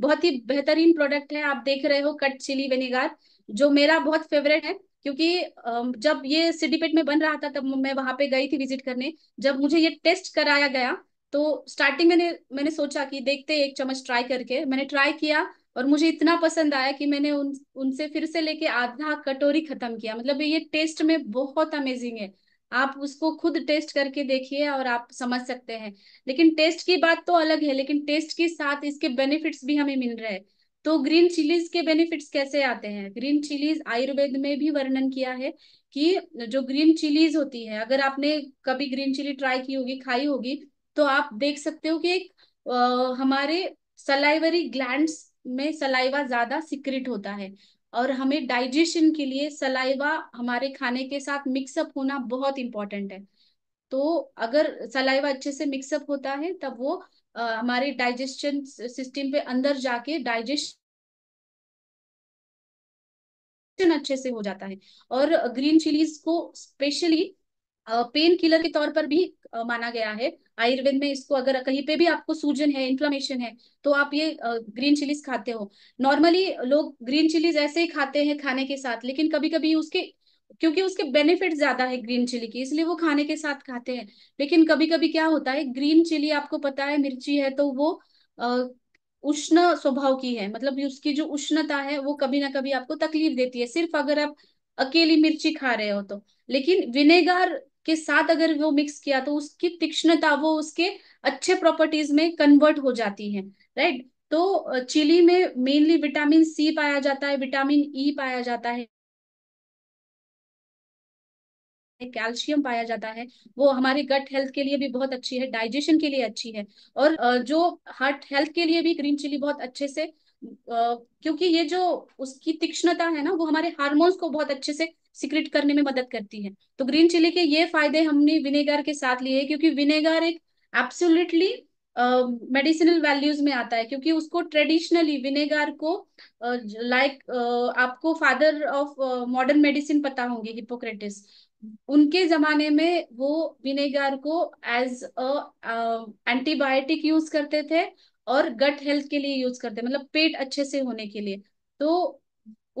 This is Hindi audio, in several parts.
बहुत ही बेहतरीन प्रोडक्ट है आप देख रहे हो कट चिली विनेगार जो मेरा बहुत फेवरेट है क्योंकि जब ये सिडीपेट में बन रहा था तब मैं वहां पे गई थी विजिट करने जब मुझे ये टेस्ट कराया गया तो स्टार्टिंग मैंने मैंने सोचा कि देखते एक चम्मच ट्राई करके मैंने ट्राई किया और मुझे इतना पसंद आया कि मैंने उन उनसे फिर से लेके आधा कटोरी खत्म किया मतलब ये टेस्ट में बहुत अमेजिंग है आप उसको खुद टेस्ट करके देखिए और आप समझ सकते हैं लेकिन टेस्ट की बात तो अलग है लेकिन टेस्ट के साथ इसके बेनिफिट्स भी हमें मिल रहे हैं तो ग्रीन चिलीज के बेनिफिट्स कैसे आते हैं ग्रीन चिलीज आयुर्वेद में भी वर्णन किया है कि जो ग्रीन चिलीज होती है अगर आपने कभी ग्रीन चिली ट्राई की होगी खाई होगी तो आप देख सकते हो कि एक आ, हमारे सलाइवरी ग्लैंड में सलाइवा ज्यादा सिक्रिट होता है और हमें डाइजेशन के लिए सलाइवा हमारे खाने के साथ मिक्सअप होना बहुत इंपॉर्टेंट है तो अगर सलाइवा अच्छे से मिक्सअप होता है तब वो आ, हमारे डाइजेशन सिस्टम पे अंदर जाके डाइजेस्ट अच्छे से हो जाता है और ग्रीन चिलीज को स्पेशली पेन किलर के तौर पर भी माना गया है आयुर्वेद में इसको अगर कहीं पे भी आपको सूजन है इन्फ्लामेशन है तो आप ये ग्रीन चिलीज खाते हो नॉर्मली लोग ग्रीन चिलीज ऐसे ही खाते हैं खाने के साथ लेकिन कभी कभी उसके क्योंकि उसके बेनिफिट ज्यादा है ग्रीन चिली की इसलिए वो खाने के साथ खाते हैं लेकिन कभी कभी क्या होता है ग्रीन चिली आपको पता है मिर्ची है तो वो उष्ण स्वभाव की है मतलब उसकी जो उष्णता है वो कभी ना कभी आपको तकलीफ देती है सिर्फ अगर आप अकेली मिर्ची खा रहे हो तो लेकिन विनेगार के साथ अगर वो मिक्स किया तो उसकी तीक्ष्णता वो उसके अच्छे प्रॉपर्टीज में कन्वर्ट हो जाती है राइट तो चिली में मेनली विटामिन सी पाया जाता है विटामिन ई e पाया जाता है कैल्शियम पाया जाता है वो हमारे गट हेल्थ के लिए भी बहुत अच्छी है डाइजेशन के लिए अच्छी है और जो हार्ट हेल्थ के लिए भी ग्रीन चिली बहुत अच्छे से क्योंकि ये जो उसकी तीक्ष्णता है ना वो हमारे हार्मोन्स को बहुत अच्छे से सिक्रिट करने में मदद करती है तो ग्रीन चिली के ये फायदे हमने विनेगर के साथ लिए क्योंकि विनेगर एक एब्सोल्युटली मेडिसिनल वैल्यूज में आता है क्योंकि उसको ट्रेडिशनली विनेगर को लाइक uh, like, uh, आपको फादर ऑफ मॉडर्न मेडिसिन पता होंगे हिपोक्रेटिस उनके जमाने में वो विनेगर को एज अ एंटीबायोटिक यूज करते थे और गट हेल्थ के लिए यूज करते हैं मतलब पेट अच्छे से होने के लिए तो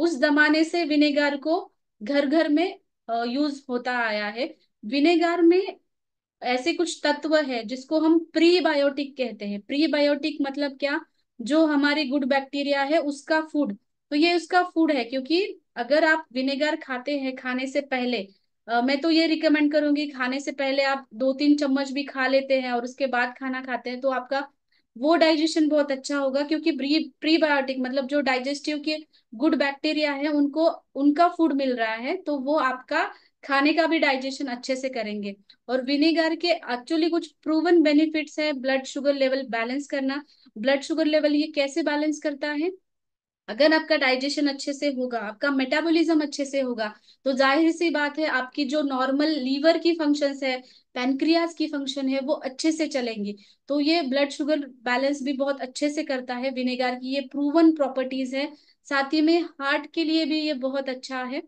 उस जमाने से विनेगार को घर घर में यूज होता आया है विनेगार में ऐसे कुछ तत्व है जिसको हम प्रीबायोटिक कहते हैं प्रीबायोटिक मतलब क्या जो हमारे गुड बैक्टीरिया है उसका फूड तो ये उसका फूड है क्योंकि अगर आप विनेगर खाते हैं खाने से पहले आ, मैं तो ये रिकमेंड करूंगी खाने से पहले आप दो तीन चम्मच भी खा लेते हैं और उसके बाद खाना खाते हैं तो आपका वो डाइजेशन बहुत अच्छा होगा क्योंकि प्रीबायोटिक मतलब जो डाइजेस्टिव के गुड बैक्टीरिया है उनको उनका फूड मिल रहा है तो वो आपका खाने का भी डाइजेशन अच्छे से करेंगे और विनेगर के एक्चुअली कुछ प्रूवन बेनिफिट्स है ब्लड शुगर लेवल बैलेंस करना ब्लड शुगर लेवल ये कैसे बैलेंस करता है अगर आपका डाइजेशन अच्छे से होगा आपका मेटाबॉलिज्म अच्छे से होगा तो जाहिर सी बात है आपकी जो नॉर्मल लीवर की फंक्शंस है पैनक्रियाज की फंक्शन है वो अच्छे से चलेंगी तो ये ब्लड शुगर बैलेंस भी बहुत अच्छे से करता है विनेगार की ये प्रूवन प्रॉपर्टीज है साथ ही में हार्ट के लिए भी ये बहुत अच्छा है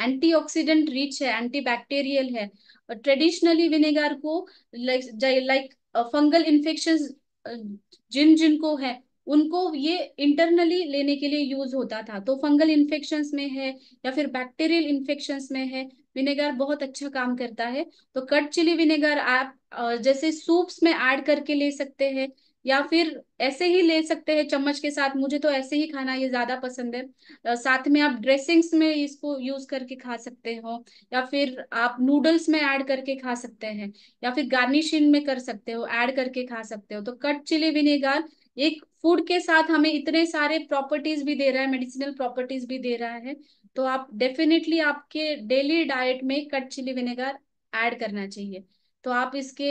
एंटीऑक्सीडेंट रिच है एंटीबैक्टीरियल है और ट्रेडिशनली विनेगार को लाइक फंगल इन्फेक्शन जिन जिनको है उनको ये इंटरनली लेने के लिए यूज होता था तो फंगल इन्फेक्शन में है या फिर बैक्टीरियल इन्फेक्शन में है विनेगर बहुत अच्छा काम करता है तो कट चिली विनेगर आप जैसे सूप्स में ऐड करके ले सकते हैं या फिर ऐसे ही ले सकते हैं चम्मच के साथ मुझे तो ऐसे ही खाना ये ज्यादा पसंद है साथ में आप ड्रेसिंग्स में इसको यूज करके खा सकते हो या फिर आप नूडल्स में ऐड करके खा सकते हैं या फिर गार्निशिंग में कर सकते हो ऐड करके खा सकते हो तो कट चिली विनेगर ये फूड के साथ हमें इतने सारे प्रॉपर्टीज भी दे रहा है मेडिसिनल प्रॉपर्टीज भी दे रहा है तो आप डेफिनेटली आपके डेली डाइट में कट चिली विनेगर ऐड करना चाहिए तो आप इसके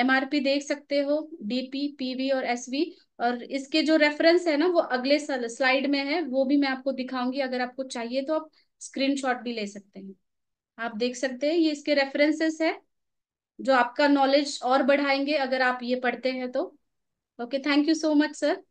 एमआरपी देख सकते हो डीपी पीवी और एसवी और इसके जो रेफरेंस है ना वो अगले स्लाइड में है वो भी मैं आपको दिखाऊंगी अगर आपको चाहिए तो आप स्क्रीनशॉट भी ले सकते हैं आप देख सकते हैं ये इसके रेफरेंसेस है जो आपका नॉलेज और बढ़ाएंगे अगर आप ये पढ़ते हैं तो Okay, thank you so much, sir.